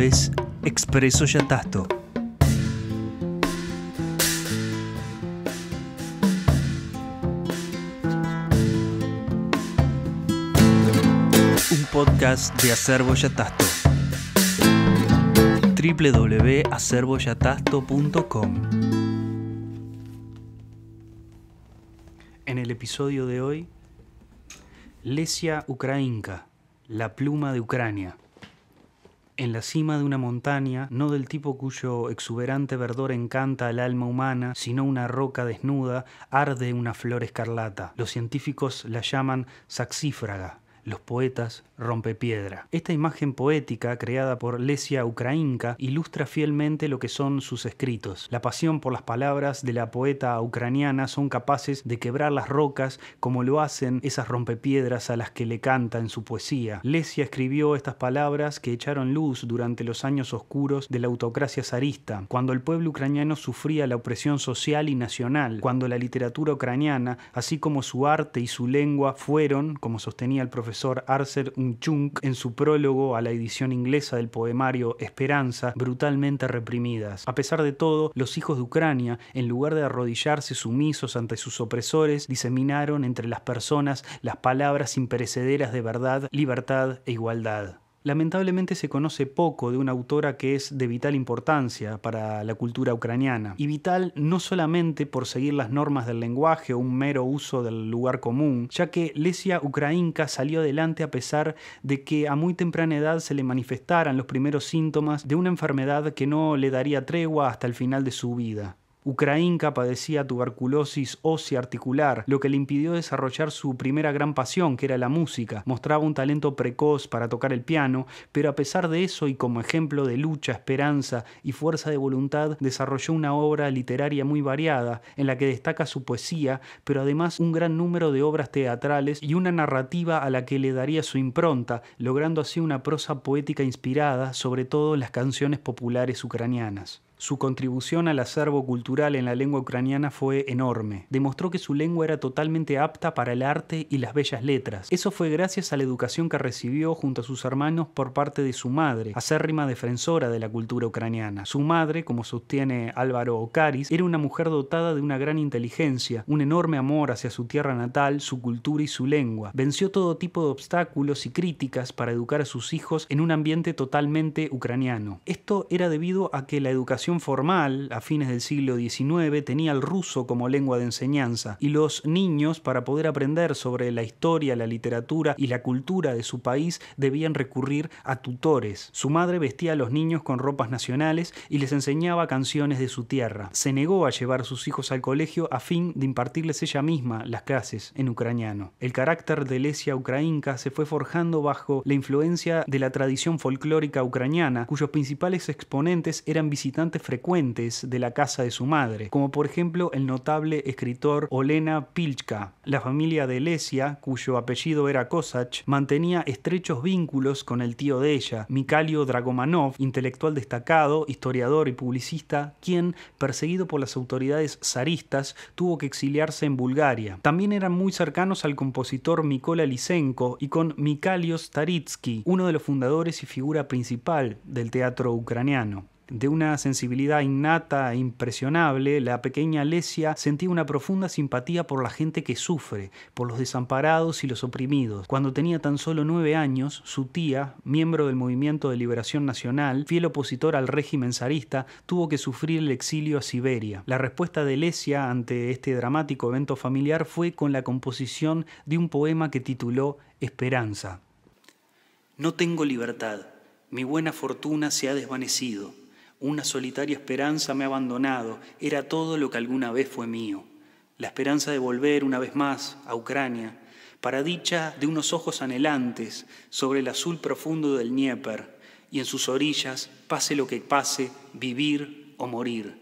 es Expreso Yatasto. Un podcast de Acervo Yatasto. www.acervoyatasto.com En el episodio de hoy, Lesia Ukrainka la pluma de Ucrania en la cima de una montaña, no del tipo cuyo exuberante verdor encanta al alma humana, sino una roca desnuda, arde una flor escarlata. Los científicos la llaman saxífraga los poetas rompe piedra Esta imagen poética, creada por Lesia Ukrainka, ilustra fielmente lo que son sus escritos. La pasión por las palabras de la poeta ucraniana son capaces de quebrar las rocas como lo hacen esas rompepiedras a las que le canta en su poesía. Lesia escribió estas palabras que echaron luz durante los años oscuros de la autocracia zarista, cuando el pueblo ucraniano sufría la opresión social y nacional, cuando la literatura ucraniana, así como su arte y su lengua, fueron, como sostenía el profesor profesor Unchunk en su prólogo a la edición inglesa del poemario Esperanza, brutalmente reprimidas. A pesar de todo, los hijos de Ucrania, en lugar de arrodillarse sumisos ante sus opresores, diseminaron entre las personas las palabras imperecederas de verdad, libertad e igualdad. Lamentablemente se conoce poco de una autora que es de vital importancia para la cultura ucraniana, y vital no solamente por seguir las normas del lenguaje o un mero uso del lugar común, ya que Lesia Ukrainka salió adelante a pesar de que a muy temprana edad se le manifestaran los primeros síntomas de una enfermedad que no le daría tregua hasta el final de su vida. Ukrainka padecía tuberculosis ósea articular, lo que le impidió desarrollar su primera gran pasión, que era la música. Mostraba un talento precoz para tocar el piano, pero a pesar de eso y como ejemplo de lucha, esperanza y fuerza de voluntad, desarrolló una obra literaria muy variada, en la que destaca su poesía, pero además un gran número de obras teatrales y una narrativa a la que le daría su impronta, logrando así una prosa poética inspirada, sobre todo en las canciones populares ucranianas. Su contribución al acervo cultural en la lengua ucraniana fue enorme. Demostró que su lengua era totalmente apta para el arte y las bellas letras. Eso fue gracias a la educación que recibió junto a sus hermanos por parte de su madre, acérrima defensora de la cultura ucraniana. Su madre, como sostiene Álvaro Ocaris, era una mujer dotada de una gran inteligencia, un enorme amor hacia su tierra natal, su cultura y su lengua. Venció todo tipo de obstáculos y críticas para educar a sus hijos en un ambiente totalmente ucraniano. Esto era debido a que la educación formal, a fines del siglo XIX, tenía el ruso como lengua de enseñanza y los niños, para poder aprender sobre la historia, la literatura y la cultura de su país, debían recurrir a tutores. Su madre vestía a los niños con ropas nacionales y les enseñaba canciones de su tierra. Se negó a llevar a sus hijos al colegio a fin de impartirles ella misma las clases en ucraniano. El carácter de Lesia Ucrainka se fue forjando bajo la influencia de la tradición folclórica ucraniana, cuyos principales exponentes eran visitantes frecuentes de la casa de su madre, como por ejemplo el notable escritor Olena Pilchka. La familia de Lesia, cuyo apellido era Kosach, mantenía estrechos vínculos con el tío de ella, Mikalio Dragomanov, intelectual destacado, historiador y publicista, quien, perseguido por las autoridades zaristas, tuvo que exiliarse en Bulgaria. También eran muy cercanos al compositor Mikola Lysenko y con Mikalios Staritsky, uno de los fundadores y figura principal del teatro ucraniano. De una sensibilidad innata e impresionable, la pequeña Lesia sentía una profunda simpatía por la gente que sufre, por los desamparados y los oprimidos. Cuando tenía tan solo nueve años, su tía, miembro del Movimiento de Liberación Nacional, fiel opositor al régimen zarista, tuvo que sufrir el exilio a Siberia. La respuesta de Lesia ante este dramático evento familiar fue con la composición de un poema que tituló Esperanza. No tengo libertad, mi buena fortuna se ha desvanecido una solitaria esperanza me ha abandonado, era todo lo que alguna vez fue mío. La esperanza de volver una vez más a Ucrania, para dicha de unos ojos anhelantes sobre el azul profundo del Dnieper y en sus orillas, pase lo que pase, vivir o morir.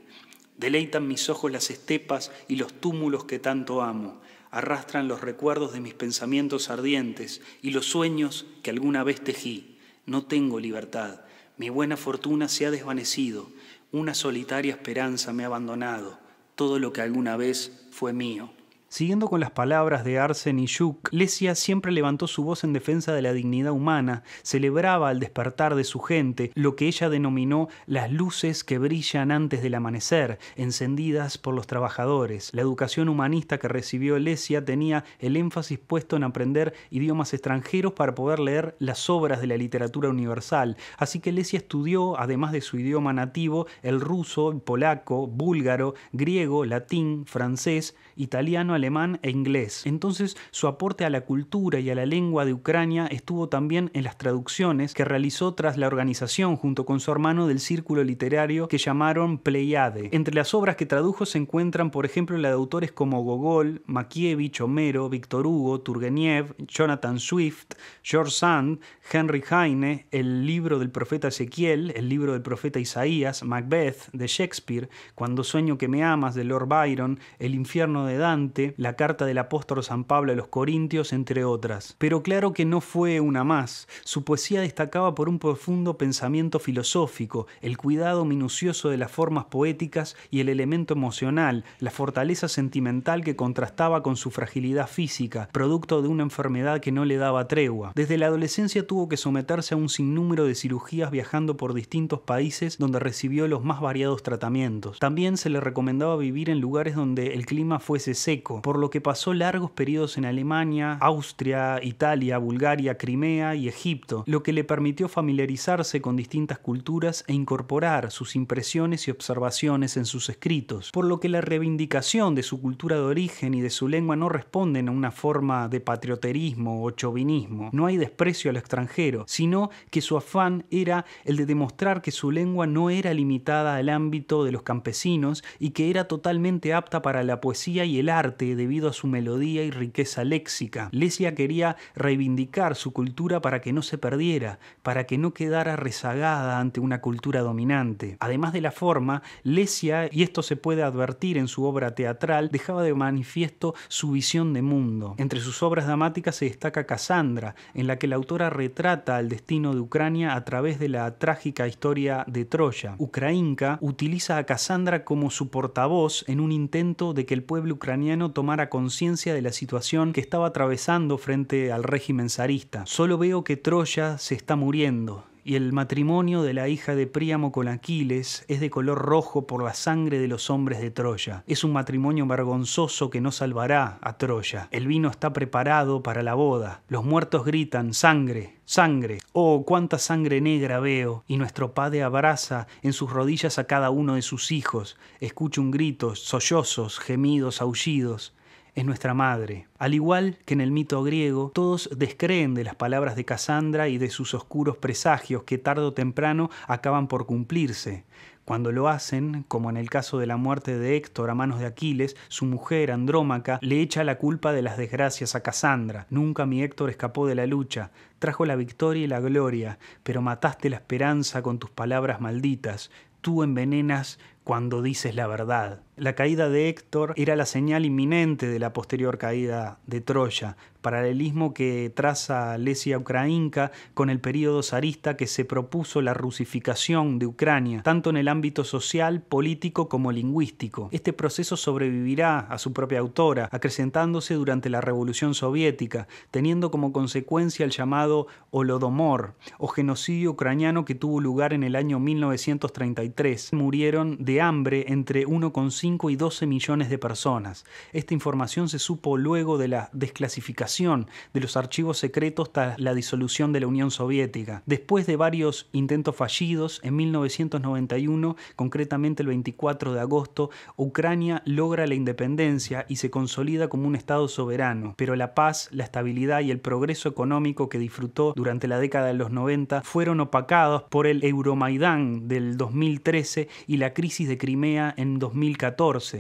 Deleitan mis ojos las estepas y los túmulos que tanto amo, arrastran los recuerdos de mis pensamientos ardientes y los sueños que alguna vez tejí. No tengo libertad, mi buena fortuna se ha desvanecido, una solitaria esperanza me ha abandonado, todo lo que alguna vez fue mío. Siguiendo con las palabras de Arsen y Lesia siempre levantó su voz en defensa de la dignidad humana, celebraba al despertar de su gente lo que ella denominó las luces que brillan antes del amanecer, encendidas por los trabajadores. La educación humanista que recibió Lesia tenía el énfasis puesto en aprender idiomas extranjeros para poder leer las obras de la literatura universal, así que Lesia estudió, además de su idioma nativo, el ruso, polaco, búlgaro, griego, latín, francés, italiano, alemán e inglés. Entonces su aporte a la cultura y a la lengua de Ucrania estuvo también en las traducciones que realizó tras la organización junto con su hermano del círculo literario que llamaron Pleiade. Entre las obras que tradujo se encuentran, por ejemplo, la de autores como Gogol, Makievich, Homero, Víctor Hugo, Turgenev, Jonathan Swift, George Sand, Henry Heine, el libro del profeta Ezequiel, el libro del profeta Isaías, Macbeth de Shakespeare, Cuando sueño que me amas de Lord Byron, El infierno de Dante, la carta del apóstol San Pablo a los Corintios, entre otras. Pero claro que no fue una más. Su poesía destacaba por un profundo pensamiento filosófico, el cuidado minucioso de las formas poéticas y el elemento emocional, la fortaleza sentimental que contrastaba con su fragilidad física, producto de una enfermedad que no le daba tregua. Desde la adolescencia tuvo que someterse a un sinnúmero de cirugías viajando por distintos países donde recibió los más variados tratamientos. También se le recomendaba vivir en lugares donde el clima fuese seco, por lo que pasó largos periodos en Alemania, Austria, Italia, Bulgaria, Crimea y Egipto, lo que le permitió familiarizarse con distintas culturas e incorporar sus impresiones y observaciones en sus escritos, por lo que la reivindicación de su cultura de origen y de su lengua no responden a una forma de patrioterismo o chauvinismo. No hay desprecio al extranjero, sino que su afán era el de demostrar que su lengua no era limitada al ámbito de los campesinos y que era totalmente apta para la poesía y el arte debido a su melodía y riqueza léxica. Lesia quería reivindicar su cultura para que no se perdiera, para que no quedara rezagada ante una cultura dominante. Además de la forma, Lesia, y esto se puede advertir en su obra teatral, dejaba de manifiesto su visión de mundo. Entre sus obras dramáticas se destaca Cassandra, en la que la autora retrata el destino de Ucrania a través de la trágica historia de Troya. Ucrainka utiliza a Cassandra como su portavoz en un intento de que el pueblo ucraniano tomara conciencia de la situación que estaba atravesando frente al régimen zarista. Solo veo que Troya se está muriendo y el matrimonio de la hija de Príamo con Aquiles es de color rojo por la sangre de los hombres de Troya. Es un matrimonio vergonzoso que no salvará a Troya. El vino está preparado para la boda. Los muertos gritan sangre, sangre. Oh, cuánta sangre negra veo. Y nuestro padre abraza en sus rodillas a cada uno de sus hijos. Escucho un grito, sollozos, gemidos, aullidos es nuestra madre. Al igual que en el mito griego, todos descreen de las palabras de Casandra y de sus oscuros presagios que tarde o temprano acaban por cumplirse. Cuando lo hacen, como en el caso de la muerte de Héctor a manos de Aquiles, su mujer, Andrómaca, le echa la culpa de las desgracias a Casandra. Nunca mi Héctor escapó de la lucha, trajo la victoria y la gloria, pero mataste la esperanza con tus palabras malditas. Tú envenenas cuando dices la verdad. La caída de Héctor era la señal inminente de la posterior caída de Troya, paralelismo que traza Lesia Ukrainka con el período zarista que se propuso la rusificación de Ucrania, tanto en el ámbito social, político como lingüístico. Este proceso sobrevivirá a su propia autora, acrecentándose durante la Revolución Soviética, teniendo como consecuencia el llamado Holodomor, o genocidio ucraniano que tuvo lugar en el año 1933. Murieron de hambre entre 1,5 y 12 millones de personas. Esta información se supo luego de la desclasificación de los archivos secretos tras la disolución de la Unión Soviética. Después de varios intentos fallidos, en 1991, concretamente el 24 de agosto, Ucrania logra la independencia y se consolida como un Estado soberano, pero la paz, la estabilidad y el progreso económico que disfrutó durante la década de los 90 fueron opacados por el Euromaidán del 2013 y la crisis de Crimea en 2014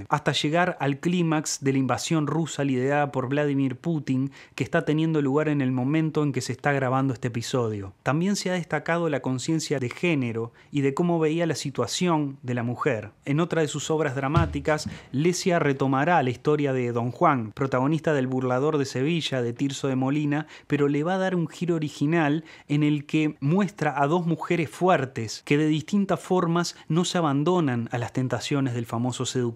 hasta llegar al clímax de la invasión rusa liderada por Vladimir Putin que está teniendo lugar en el momento en que se está grabando este episodio. También se ha destacado la conciencia de género y de cómo veía la situación de la mujer. En otra de sus obras dramáticas, Lesia retomará la historia de Don Juan, protagonista del burlador de Sevilla de Tirso de Molina, pero le va a dar un giro original en el que muestra a dos mujeres fuertes que de distintas formas no se abandonan a las tentaciones del famoso seductor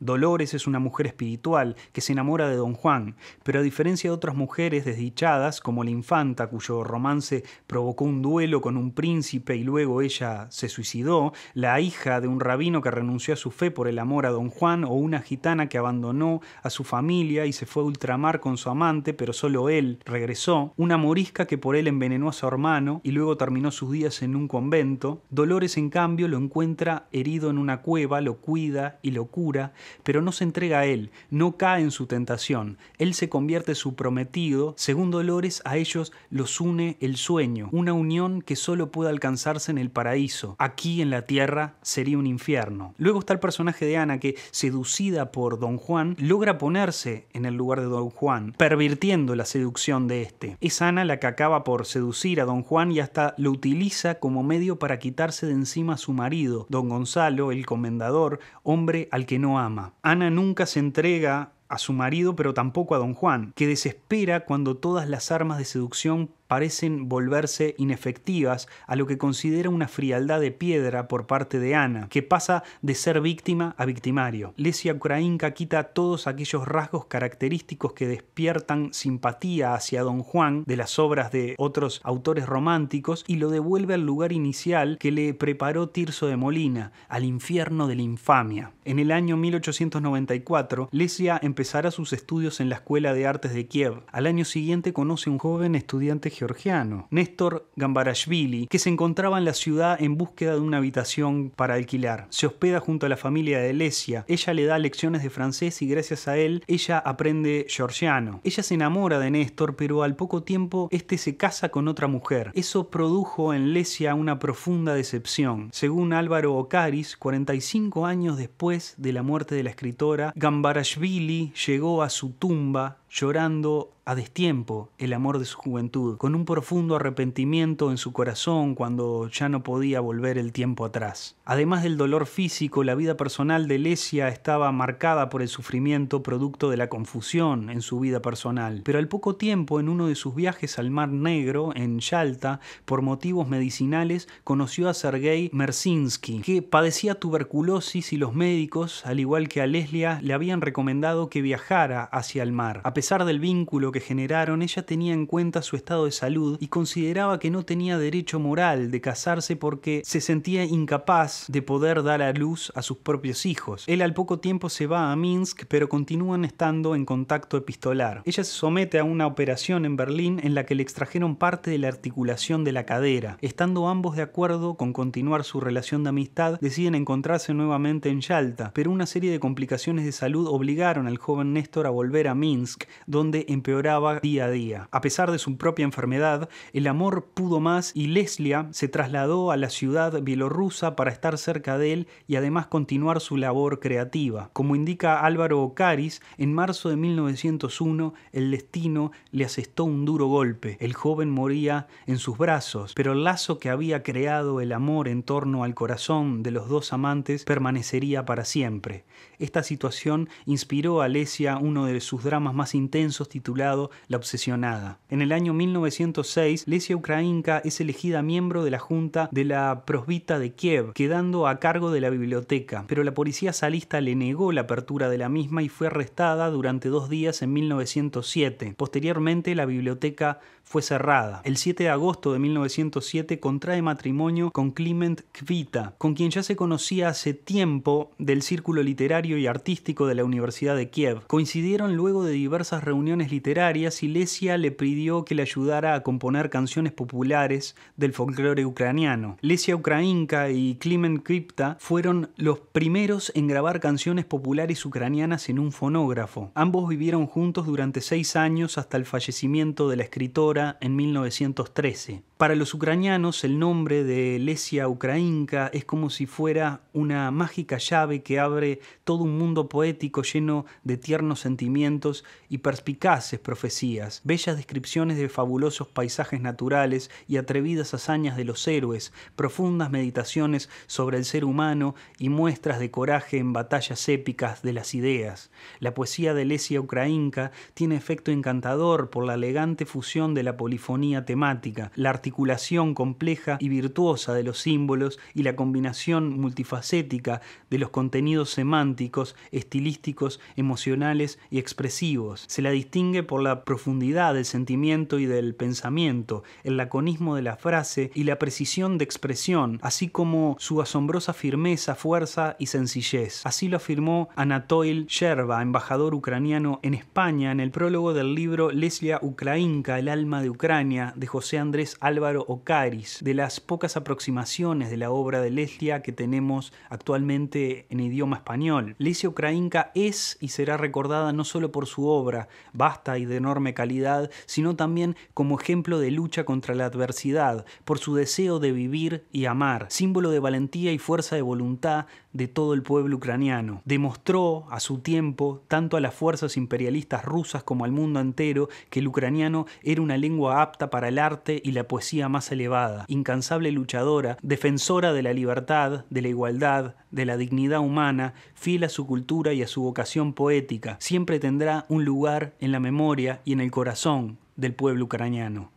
Dolores es una mujer espiritual que se enamora de don Juan, pero a diferencia de otras mujeres desdichadas, como la infanta cuyo romance provocó un duelo con un príncipe y luego ella se suicidó, la hija de un rabino que renunció a su fe por el amor a don Juan o una gitana que abandonó a su familia y se fue a ultramar con su amante, pero solo él regresó, una morisca que por él envenenó a su hermano y luego terminó sus días en un convento, Dolores en cambio lo encuentra herido en una cueva, lo cuida y lo cura, pero no se entrega a él, no cae en su tentación. Él se convierte su prometido. Según Dolores, a ellos los une el sueño, una unión que solo puede alcanzarse en el paraíso. Aquí en la tierra sería un infierno. Luego está el personaje de Ana que, seducida por Don Juan, logra ponerse en el lugar de Don Juan, pervirtiendo la seducción de este. Es Ana la que acaba por seducir a Don Juan y hasta lo utiliza como medio para quitarse de encima a su marido, Don Gonzalo, el comendador, hombre al que no ama. Ana nunca se entrega a su marido, pero tampoco a don Juan, que desespera cuando todas las armas de seducción parecen volverse inefectivas a lo que considera una frialdad de piedra por parte de Ana, que pasa de ser víctima a victimario. Lesia Ukrainka quita todos aquellos rasgos característicos que despiertan simpatía hacia Don Juan de las obras de otros autores románticos y lo devuelve al lugar inicial que le preparó Tirso de Molina, al infierno de la infamia. En el año 1894, Lesia empezará sus estudios en la Escuela de Artes de Kiev. Al año siguiente conoce un joven estudiante georgiano, Néstor Gambarashvili, que se encontraba en la ciudad en búsqueda de una habitación para alquilar. Se hospeda junto a la familia de Lesia. Ella le da lecciones de francés y gracias a él ella aprende georgiano. Ella se enamora de Néstor, pero al poco tiempo este se casa con otra mujer. Eso produjo en Lesia una profunda decepción. Según Álvaro Ocaris, 45 años después de la muerte de la escritora, Gambarashvili llegó a su tumba llorando a destiempo el amor de su juventud, con un profundo arrepentimiento en su corazón cuando ya no podía volver el tiempo atrás. Además del dolor físico, la vida personal de Lesia estaba marcada por el sufrimiento producto de la confusión en su vida personal, pero al poco tiempo, en uno de sus viajes al Mar Negro, en Yalta, por motivos medicinales, conoció a Sergei Mersinsky, que padecía tuberculosis y los médicos, al igual que a Lesia, le habían recomendado que viajara hacia el mar pesar del vínculo que generaron, ella tenía en cuenta su estado de salud y consideraba que no tenía derecho moral de casarse porque se sentía incapaz de poder dar a luz a sus propios hijos. Él al poco tiempo se va a Minsk, pero continúan estando en contacto epistolar. Ella se somete a una operación en Berlín en la que le extrajeron parte de la articulación de la cadera. Estando ambos de acuerdo con continuar su relación de amistad, deciden encontrarse nuevamente en Yalta, pero una serie de complicaciones de salud obligaron al joven Néstor a volver a Minsk, donde empeoraba día a día. A pesar de su propia enfermedad, el amor pudo más y Leslia se trasladó a la ciudad bielorrusa para estar cerca de él y además continuar su labor creativa. Como indica Álvaro Ocaris, en marzo de 1901 el destino le asestó un duro golpe. El joven moría en sus brazos, pero el lazo que había creado el amor en torno al corazón de los dos amantes permanecería para siempre. Esta situación inspiró a Lesia uno de sus dramas más intensos titulado La obsesionada. En el año 1906, Lesia Ukrainka es elegida miembro de la Junta de la Prosvita de Kiev, quedando a cargo de la biblioteca, pero la policía salista le negó la apertura de la misma y fue arrestada durante dos días en 1907. Posteriormente, la biblioteca fue cerrada. El 7 de agosto de 1907 contrae matrimonio con Clement Kvita, con quien ya se conocía hace tiempo del círculo literario y artístico de la Universidad de Kiev. Coincidieron luego de diversas reuniones literarias y Lesia le pidió que le ayudara a componer canciones populares del folclore ucraniano. Lesia Ukrainka y Clement Kvita fueron los primeros en grabar canciones populares ucranianas en un fonógrafo. Ambos vivieron juntos durante seis años hasta el fallecimiento del escritor en 1913. Para los ucranianos, el nombre de Lesia Ukrainka es como si fuera una mágica llave que abre todo un mundo poético lleno de tiernos sentimientos y perspicaces profecías, bellas descripciones de fabulosos paisajes naturales y atrevidas hazañas de los héroes, profundas meditaciones sobre el ser humano y muestras de coraje en batallas épicas de las ideas. La poesía de Lesia Ukrainka tiene efecto encantador por la elegante fusión de la polifonía temática, la articulación compleja y virtuosa de los símbolos y la combinación multifacética de los contenidos semánticos, estilísticos, emocionales y expresivos. Se la distingue por la profundidad del sentimiento y del pensamiento, el laconismo de la frase y la precisión de expresión, así como su asombrosa firmeza, fuerza y sencillez. Así lo afirmó Anatoil Yerba, embajador ucraniano en España, en el prólogo del libro Leslia Ukrainka, el alma de Ucrania, de José Andrés Al Álvaro Ocaris, de las pocas aproximaciones de la obra de Leslia que tenemos actualmente en idioma español. Lesia Ukrainka es y será recordada no solo por su obra, vasta y de enorme calidad, sino también como ejemplo de lucha contra la adversidad, por su deseo de vivir y amar, símbolo de valentía y fuerza de voluntad de todo el pueblo ucraniano. Demostró a su tiempo, tanto a las fuerzas imperialistas rusas como al mundo entero, que el ucraniano era una lengua apta para el arte y la poesía más elevada, incansable luchadora, defensora de la libertad, de la igualdad, de la dignidad humana, fiel a su cultura y a su vocación poética, siempre tendrá un lugar en la memoria y en el corazón del pueblo ucraniano.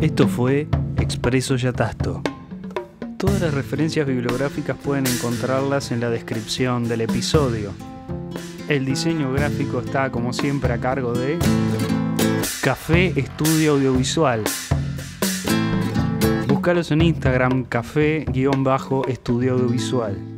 Esto fue Expreso Yatasto. Todas las referencias bibliográficas pueden encontrarlas en la descripción del episodio. El diseño gráfico está, como siempre, a cargo de Café Estudio Audiovisual. Búscalos en Instagram, café-estudio audiovisual.